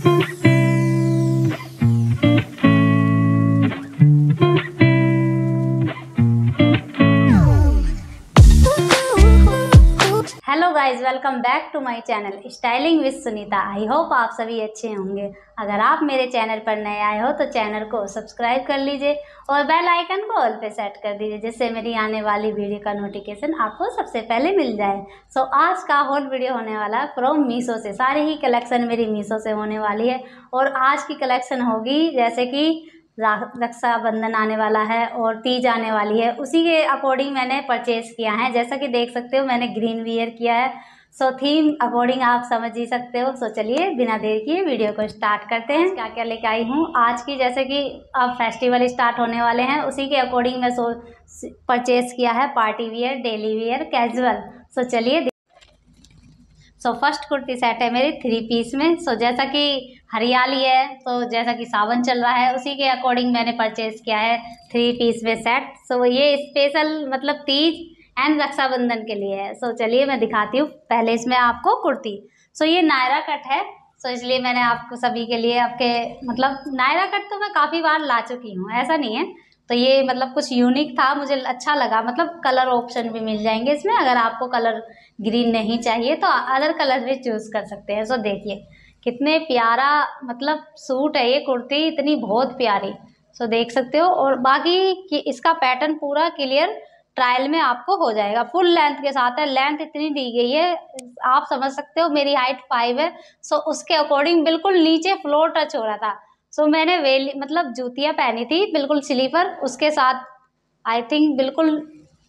Thank you. Welcome back to my channel styling with Sunita I hope आप सभी अच्छे होंगे अगर आप मेरे चैनल पर नए आए हो तो चैनल को सब्सक्राइब कर लीजिए और बेल आइकन को ऑल पे सेट कर दीजिए जिससे मेरी आने वाली वीडियो का नोटिफिकेशन आपको सबसे पहले मिल जाए सो so, आज का होल वीडियो होने वाला है फ्रॉम मीशो से सारी ही कलेक्शन मेरी मीशो से होने वाली है और आज की कलेक्शन होगी जैसे कि रक्षाबंधन आने वाला है और तीज आने वाली है उसी के अकॉर्डिंग मैंने परचेज़ किया है जैसा कि देख सकते हो मैंने ग्रीन वियर किया है सो थीम अकॉर्डिंग आप समझ ही सकते हो सो चलिए बिना देर किए वीडियो को स्टार्ट करते हैं क्या क्या लेके आई हूँ आज की जैसे कि अब फेस्टिवल स्टार्ट होने वाले हैं उसी के अकॉर्डिंग मैं सो परचेज़ किया है party wear daily wear casual so चलिए सो फर्स्ट कुर्ती सेट है मेरी थ्री पीस में सो so, जैसा कि हरियाली है तो जैसा कि सावन चल रहा है उसी के अकॉर्डिंग मैंने परचेज़ किया है थ्री पीस में सेट सो so, ये स्पेशल मतलब तीज एंड रक्षाबंधन के लिए है सो चलिए मैं दिखाती हूँ पहले इसमें आपको कुर्ती सो ये नायरा कट है सो इसलिए मैंने आपको सभी के लिए आपके मतलब नायरा कट तो मैं काफ़ी बार ला चुकी हूँ ऐसा नहीं है तो ये मतलब कुछ यूनिक था मुझे अच्छा लगा मतलब कलर ऑप्शन भी मिल जाएंगे इसमें अगर आपको कलर ग्रीन नहीं चाहिए तो अदर कलर भी चूज़ कर सकते हैं सो देखिए कितने प्यारा मतलब सूट है ये कुर्ती इतनी बहुत प्यारी सो देख सकते हो और बाकी कि इसका पैटर्न पूरा क्लियर ट्रायल में आपको हो जाएगा फुल लेंथ के साथ है लेंथ इतनी दी गई है आप समझ सकते हो मेरी हाइट फाइव है सो उसके अकॉर्डिंग बिल्कुल नीचे फ्लोर टच हो रहा था सो मैंने वेली मतलब जूतियाँ पहनी थी बिल्कुल स्लीपर उसके साथ आई थिंक बिल्कुल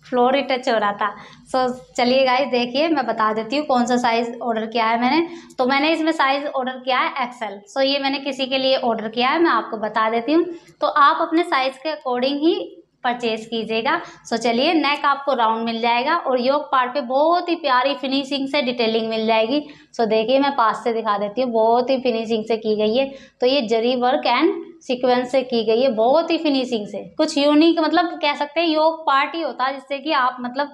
फ्लोर ही टच हो रहा था सो चलिए गाइस देखिए मैं बता देती हूँ कौन सा साइज़ ऑर्डर किया है मैंने तो मैंने इसमें साइज़ ऑर्डर किया है एक्सेल सो ये मैंने किसी के लिए ऑर्डर किया है मैं आपको बता देती हूँ तो आप अपने साइज़ के अकॉर्डिंग ही परचेज कीजिएगा सो चलिए नेक आपको राउंड मिल जाएगा और योग पार्ट पे बहुत ही प्यारी फिनिशिंग से डिटेलिंग मिल जाएगी सो देखिए मैं पास से दिखा देती हूँ बहुत ही फिनिशिंग से की गई है तो ये जरी वर्क एंड सीक्वेंस से की गई है बहुत ही फिनिशिंग से कुछ यूनिक मतलब कह सकते हैं योग पार्ट ही होता है जिससे कि आप मतलब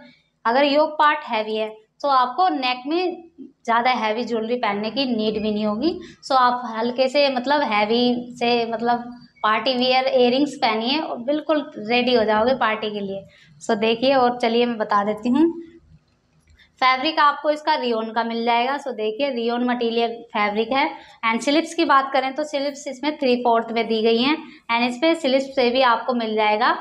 अगर योग पार्ट हैवी है तो आपको नेक में ज़्यादा हैवी ज्वेलरी पहनने की नीड भी नहीं होगी सो आप हल्के से मतलब हैवी से मतलब पार्टी वियर एयरिंग्स पहनिए और बिल्कुल रेडी हो जाओगे पार्टी के लिए सो देखिए और चलिए मैं बता देती हूँ फैब्रिक आपको इसका रियोन का मिल जाएगा सो देखिए रियोन मटेरियल फैब्रिक है एंड सिलिप्स की बात करें तो सिलिप्स इसमें थ्री फोर्थ में दी गई हैं एंड इसमें स्लिप्स सिलिप्स से भी आपको मिल जाएगा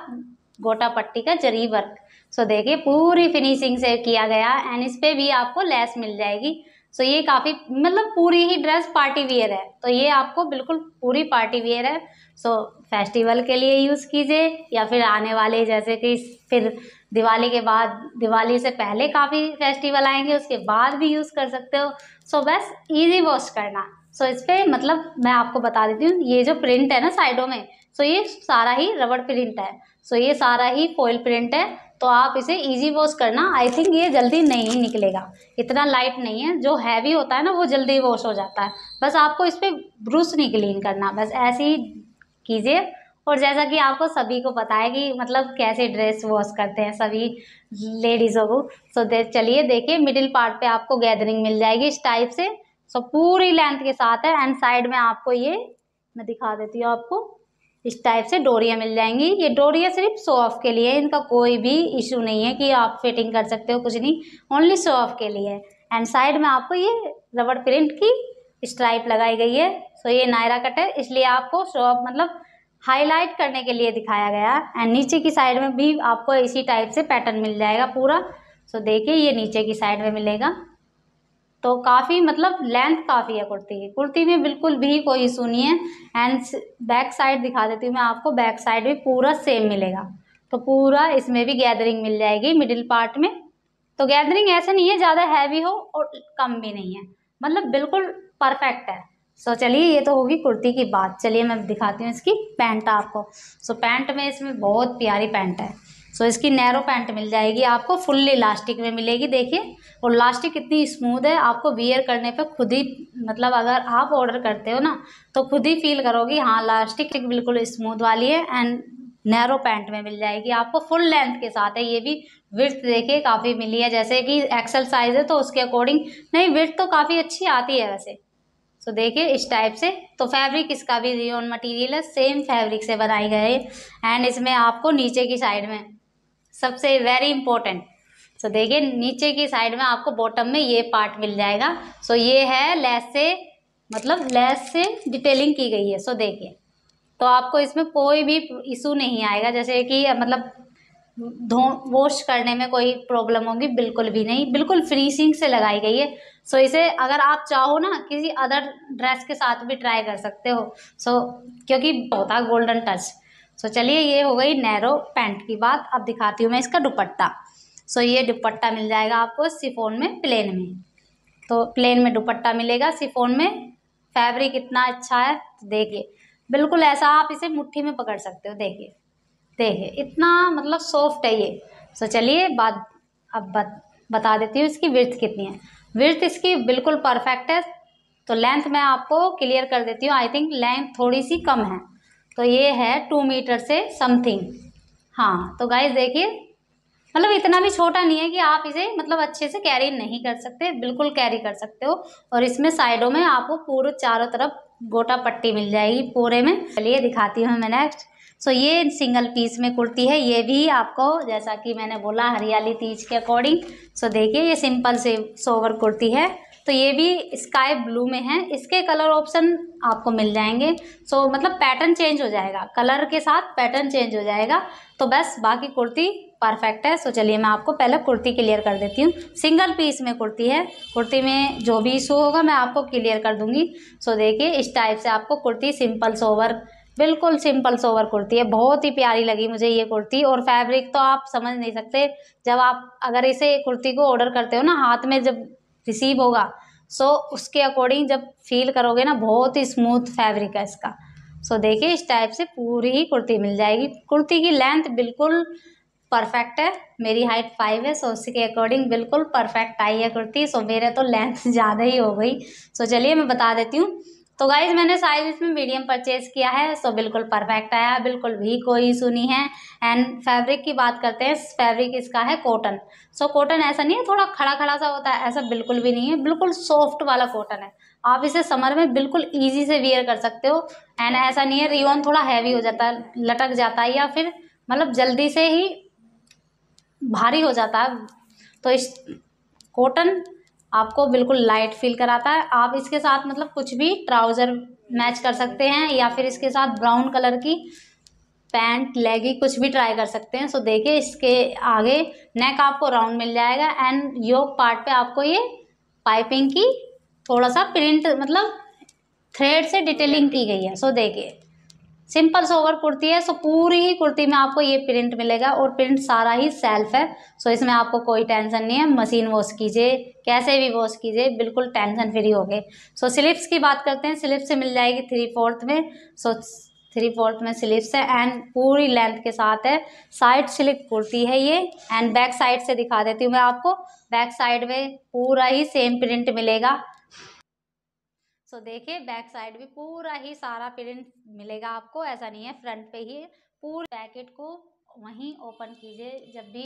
गोटा पट्टी का जरी वर्क सो देखिए पूरी फिनिशिंग से किया गया एंड इस पर भी आपको लेस मिल जाएगी सो ये काफ़ी मतलब पूरी ही ड्रेस पार्टी वियर है तो ये आपको बिल्कुल पूरी पार्टी वियर है सो so, फेस्टिवल के लिए यूज़ कीजिए या फिर आने वाले जैसे कि फिर दिवाली के बाद दिवाली से पहले काफ़ी फेस्टिवल आएंगे उसके बाद भी यूज़ कर सकते हो सो so, बस इजी वॉश करना सो so, इस पर मतलब मैं आपको बता देती हूँ ये जो प्रिंट है ना साइडों में सो so, ये सारा ही रबड़ प्रिंट है सो so, ये सारा ही फॉइल प्रिंट है तो आप इसे इजी वॉश करना आई थिंक ये जल्दी नहीं निकलेगा इतना लाइट नहीं है जो हैवी होता है ना वो जल्दी वॉश हो जाता है बस आपको इस पर ब्रूस नहीं क्लीन करना बस ऐसे ही कीजिए और जैसा कि आपको सभी को पता है कि मतलब कैसे ड्रेस वॉश करते हैं सभी लेडीज़ों को सो दे चलिए देखिए मिडिल पार्ट पे आपको गैदरिंग मिल जाएगी इस टाइप से सो पूरी लेंथ के साथ है एंड साइड में आपको ये मैं दिखा देती हूँ आपको इस टाइप से डोरियाँ मिल जाएंगी ये डोरियाँ सिर्फ शो ऑफ के लिए इनका कोई भी इशू नहीं है कि आप फिटिंग कर सकते हो कुछ नहीं ओनली शो ऑफ के लिए एंड साइड में आपको ये रबड़ प्रिंट की स्ट्राइप लगाई गई है सो ये नायरा कट है इसलिए आपको शो अप मतलब हाईलाइट करने के लिए दिखाया गया है एंड नीचे की साइड में भी आपको इसी टाइप से पैटर्न मिल जाएगा पूरा सो देखिए ये नीचे की साइड में मिलेगा तो काफ़ी मतलब लेंथ काफ़ी है कुर्ती की कुर्ती में बिल्कुल भी कोई इशू नहीं है एंड बैक साइड दिखा देती हूँ मैं आपको बैक साइड भी पूरा सेम मिलेगा तो पूरा इसमें भी गैदरिंग मिल जाएगी मिडिल पार्ट में तो गैदरिंग ऐसे नहीं है ज़्यादा हैवी हो और कम भी नहीं है मतलब बिल्कुल परफेक्ट है सो so, चलिए ये तो होगी कुर्ती की बात चलिए मैं दिखाती हूँ इसकी पैंट आपको सो so, पैंट में इसमें बहुत प्यारी पैंट है सो so, इसकी नैरो पैंट मिल जाएगी आपको फुल्ली इलास्टिक में मिलेगी देखिए और इलास्टिक इतनी स्मूथ है आपको वियर करने पे खुद ही मतलब अगर आप ऑर्डर करते हो ना तो खुद ही फील करोगी हाँ इलास्टिक बिल्कुल स्मूथ वाली है एंड नैरो पैंट में मिल जाएगी आपको फुल लेंथ के साथ है ये भी विर्थ देखिए काफ़ी मिली है जैसे कि एक्सल साइज है तो उसके अकॉर्डिंग नहीं विर्थ तो काफ़ी अच्छी आती है वैसे सो देखिए इस टाइप से तो फैब्रिक इसका भी रियोन मटेरियल है सेम फैब्रिक से बनाई गए एंड इसमें आपको नीचे की साइड में सबसे वेरी इंपॉर्टेंट सो देखिए नीचे की साइड में आपको बॉटम में ये पार्ट मिल जाएगा सो so, ये है लेस से मतलब लेस से डिटेलिंग की गई है सो so, देखिए तो आपको इसमें कोई भी इशू नहीं आएगा जैसे कि मतलब धो वॉश करने में कोई प्रॉब्लम होगी बिल्कुल भी नहीं बिल्कुल फिनिशिंग से लगाई गई है सो इसे अगर आप चाहो ना किसी अदर ड्रेस के साथ भी ट्राई कर सकते हो सो क्योंकि होता गोल्डन टच सो चलिए ये हो गई नैरो पैंट की बात अब दिखाती हूँ मैं इसका दुपट्टा सो ये दुपट्टा मिल जाएगा आपको सिफोन में प्लेन में तो प्लेन में दुपट्टा मिलेगा सिफोन में फैब्रिक इतना अच्छा है तो देखिए बिल्कुल ऐसा आप इसे मुट्ठी में पकड़ सकते हो देखिए ते है इतना मतलब सॉफ्ट है ये सो चलिए बात अब बत, बता देती हूँ इसकी विर्थ कितनी है विर्थ इसकी बिल्कुल परफेक्ट है तो लेंथ मैं आपको क्लियर कर देती हूँ आई थिंक लेंथ थोड़ी सी कम है तो ये है टू मीटर से समथिंग हाँ तो गाइज देखिए मतलब इतना भी छोटा नहीं है कि आप इसे मतलब अच्छे से कैरी नहीं कर सकते बिल्कुल कैरी कर सकते हो और इसमें साइडों में आपको पूरे चारों तरफ गोटा पट्टी मिल जाएगी पूरे में चलिए दिखाती हूँ मैं नेक्स्ट सो ये सिंगल पीस में कुर्ती है ये भी आपको जैसा कि मैंने बोला हरियाली तीज के अकॉर्डिंग सो देखिए ये सिंपल से सोवर कुर्ती है तो ये भी स्काई ब्लू में है इसके कलर ऑप्शन आपको मिल जाएंगे सो so, मतलब पैटर्न चेंज हो जाएगा कलर के साथ पैटर्न चेंज हो जाएगा तो बस बाकी कुर्ती परफेक्ट है सो so, चलिए मैं आपको पहले कुर्ती क्लियर कर देती हूँ सिंगल पीस में कुर्ती है कुर्ती में जो भी इशू होगा मैं आपको क्लियर कर दूँगी सो so, देखिए इस टाइप से आपको कुर्ती सिंपल सोवर बिल्कुल सिंपल सोवर कुर्ती है बहुत ही प्यारी लगी मुझे ये कुर्ती और फैब्रिक तो आप समझ नहीं सकते जब आप अगर इसे कुर्ती को ऑर्डर करते हो ना हाथ में जब रिसीव होगा सो उसके अकॉर्डिंग जब फील करोगे ना बहुत ही स्मूथ फैब्रिक है इसका सो देखिए इस टाइप से पूरी ही कुर्ती मिल जाएगी कुर्ती की लेंथ बिल्कुल परफेक्ट है मेरी हाइट फाइव है सो उसके अकॉर्डिंग बिल्कुल परफेक्ट आई है कुर्ती सो मेरे तो लेंथ ज़्यादा ही हो गई सो चलिए मैं बता देती हूँ तो गाइज मैंने साइज इसमें मीडियम परचेज किया है सो बिल्कुल परफेक्ट आया बिल्कुल भी कोई इशू नहीं है एंड फैब्रिक की बात करते हैं फैब्रिक इसका है कॉटन सो कॉटन ऐसा नहीं है थोड़ा खड़ा खड़ा सा होता है ऐसा बिल्कुल भी नहीं है बिल्कुल सॉफ्ट वाला कॉटन है आप इसे समर में बिल्कुल ईजी से वियर कर सकते हो एंड ऐसा नहीं है रिओन थोड़ा हैवी हो जाता है लटक जाता है या फिर मतलब जल्दी से ही भारी हो जाता है तो इस कॉटन आपको बिल्कुल लाइट फील कराता है आप इसके साथ मतलब कुछ भी ट्राउज़र मैच कर सकते हैं या फिर इसके साथ ब्राउन कलर की पैंट लेगी कुछ भी ट्राई कर सकते हैं सो देखिए इसके आगे नेक आपको राउंड मिल जाएगा एंड योग पार्ट पे आपको ये पाइपिंग की थोड़ा सा प्रिंट मतलब थ्रेड से डिटेलिंग की गई है सो देखिए सिंपल सोवर कुर्ती है सो पूरी ही कुर्ती में आपको ये प्रिंट मिलेगा और प्रिंट सारा ही सेल्फ है सो इसमें आपको कोई टेंशन नहीं है मशीन वॉश कीजिए कैसे भी वॉश कीजिए बिल्कुल टेंशन फ्री हो गए सो स्लिप्स की बात करते हैं स्लिप्स से मिल जाएगी थ्री फोर्थ में सो थ्री फोर्थ में स्लिप्स है एंड पूरी लेंथ के साथ है साइड स्लिप कुर्ती है ये एंड बैक साइड से दिखा देती हूँ मैं आपको बैक साइड में पूरा ही सेम प्रिंट मिलेगा सो तो देखिए बैक साइड भी पूरा ही सारा प्रिंट मिलेगा आपको ऐसा नहीं है फ्रंट पे ही पूरे पैकेट को वहीं ओपन कीजिए जब भी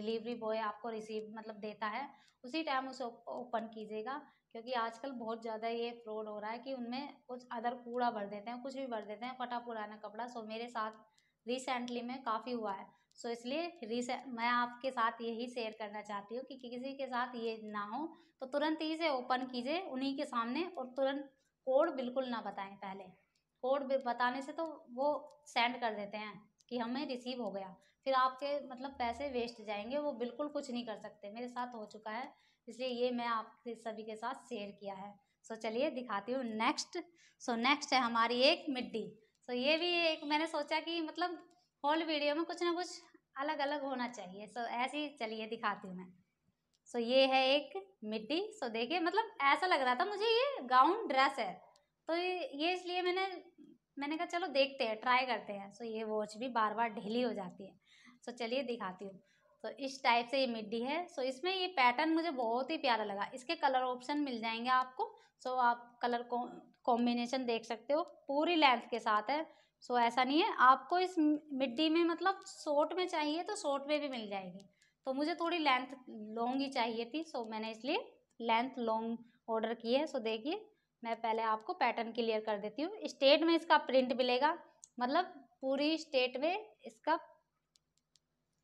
डिलीवरी बॉय आपको रिसीव मतलब देता है उसी टाइम उसे ओपन कीजिएगा क्योंकि आजकल बहुत ज़्यादा ये फ्रॉड हो रहा है कि उनमें कुछ अदर कूड़ा भर देते हैं कुछ भी भर देते हैं फटा पुराना कपड़ा सो मेरे साथ रिसेंटली में काफ़ी हुआ है सो इसलिए रिस मैं आपके साथ यही शेयर करना चाहती हूँ कि किसी के साथ ये ना हो तो तुरंत ही इसे ओपन कीजिए उन्हीं के सामने और तुरंत कोड बिल्कुल ना बताएं पहले कोड बताने से तो वो सेंड कर देते हैं कि हमें रिसीव हो गया फिर आपके मतलब पैसे वेस्ट जाएंगे वो बिल्कुल कुछ नहीं कर सकते मेरे साथ हो चुका है इसलिए ये मैं आपके सभी के साथ शेयर किया है सो so, चलिए दिखाती हूँ नेक्स्ट सो नेक्स्ट है हमारी एक मिड डी सो so, ये भी एक मैंने सोचा कि मतलब होल वीडियो में कुछ ना कुछ अलग अलग होना चाहिए सो so, ऐसे ही चलिए दिखाती हूँ मैं सो so, ये है एक मिट्टी सो so, देखिए मतलब ऐसा लग रहा था मुझे ये गाउन ड्रेस है तो ये इसलिए मैंने मैंने कहा चलो देखते हैं ट्राई करते हैं सो so, ये वॉच भी बार बार ढीली हो जाती है सो so, चलिए दिखाती हूँ तो इस टाइप से ये मिड्डी है सो so, इसमें ये पैटर्न मुझे बहुत ही प्यारा लगा इसके कलर ऑप्शन मिल जाएंगे आपको सो so, आप कलर कॉम्बिनेशन देख सकते हो पूरी लेंथ के साथ है सो so, ऐसा नहीं है आपको इस मिड्डी में मतलब शॉर्ट में चाहिए तो शॉर्ट में भी मिल जाएगी तो मुझे थोड़ी लेंथ लॉन्ग ही चाहिए थी सो so, मैंने इसलिए लेंथ लॉन्ग ऑर्डर की है सो so, देखिए मैं पहले आपको पैटर्न क्लियर कर देती हूँ स्टेट में इसका प्रिंट मिलेगा मतलब पूरी स्टेट में इसका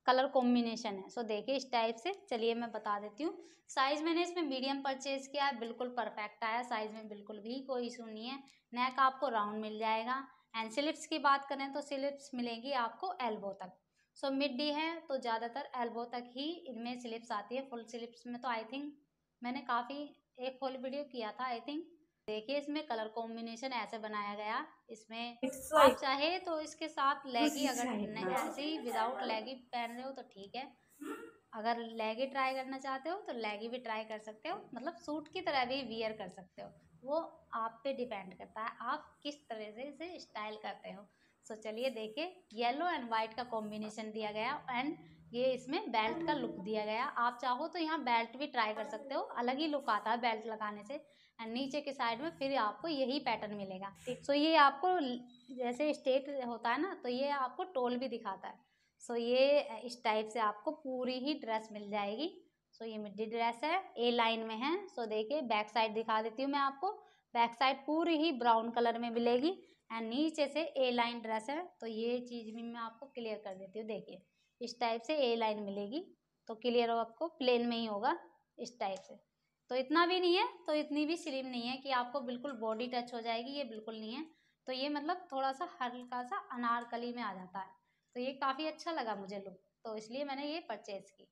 कलर कॉम्बिनेशन है सो so, देखिए इस टाइप से चलिए मैं बता देती हूँ साइज़ मैंने इसमें मीडियम परचेज़ किया है बिल्कुल परफेक्ट आया साइज़ में बिल्कुल भी कोई इशू नहीं है नेक आपको राउंड मिल जाएगा एंड सिलिप्स की बात करें तो सिलिप्स मिलेंगी आपको एल्बो तक सो मिड डी है तो ज़्यादातर एल्बो तक ही इनमें सिलिप्स आती है फुल सिलिप्स में तो आई थिंक मैंने काफ़ी एक फुल वीडियो किया था आई थिंक देखिए इसमें कलर कॉम्बिनेशन ऐसे बनाया गया इसमें आप चाहे तो इसके साथ लेगी अगर हाँ। ऐसे ही विदाउट लेगी पहन रहे हो तो ठीक है अगर लेगी ट्राई करना चाहते हो तो लेगी भी ट्राई कर सकते हो मतलब सूट की तरह भी वियर कर सकते हो वो आप पे डिपेंड करता है आप किस तरह से इसे स्टाइल करते हो सो चलिए देखिए येलो एंड वाइट का कॉम्बिनेशन दिया गया एंड ये इसमें बेल्ट का लुक दिया गया आप चाहो तो यहाँ बेल्ट भी ट्राई कर सकते हो अलग ही लुक आता है बेल्ट लगाने से एंड नीचे के साइड में फिर आपको यही पैटर्न मिलेगा सो so, ये आपको जैसे स्टेट होता है ना तो ये आपको टोल भी दिखाता है सो so, ये इस टाइप से आपको पूरी ही ड्रेस मिल जाएगी सो ये मिडी ड्रेस है ए लाइन में है सो देखिए बैक साइड दिखा देती हूँ मैं आपको बैक साइड पूरी ही ब्राउन कलर में मिलेगी एंड नीचे से ए लाइन ड्रेस है तो ये चीज़ भी मैं आपको क्लियर कर देती हूँ देखिए इस टाइप से ए लाइन मिलेगी तो क्लियर हो आपको प्लेन में ही होगा इस टाइप से तो इतना भी नहीं है तो इतनी भी स्लिम नहीं है कि आपको बिल्कुल बॉडी टच हो जाएगी ये बिल्कुल नहीं है तो ये मतलब थोड़ा सा हल्का सा अनारकली में आ जाता है तो ये काफ़ी अच्छा लगा मुझे लुक तो इसलिए मैंने ये परचेज़ की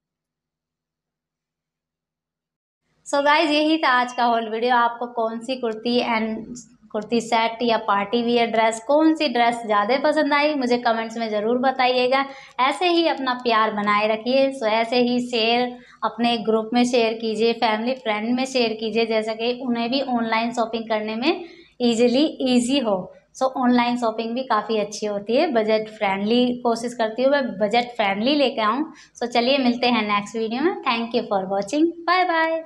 सो so गाइज यही था आज का होल वीडियो आपको कौन सी कुर्ती एंड कुर्ती सेट या पार्टी वियर ड्रेस कौन सी ड्रेस ज़्यादा पसंद आई मुझे कमेंट्स में ज़रूर बताइएगा ऐसे ही अपना प्यार बनाए रखिए सो ऐसे ही शेयर अपने ग्रुप में शेयर कीजिए फैमिली फ्रेंड में शेयर कीजिए जैसा कि उन्हें भी ऑनलाइन शॉपिंग करने में ईजिली ईजी हो सो ऑनलाइन शॉपिंग भी काफ़ी अच्छी होती है बजट फ्रेंडली कोशिश करती हूँ मैं बजट फ्रेंडली लेके आऊँ सो so, चलिए मिलते हैं नेक्स्ट वीडियो में thank you for watching bye bye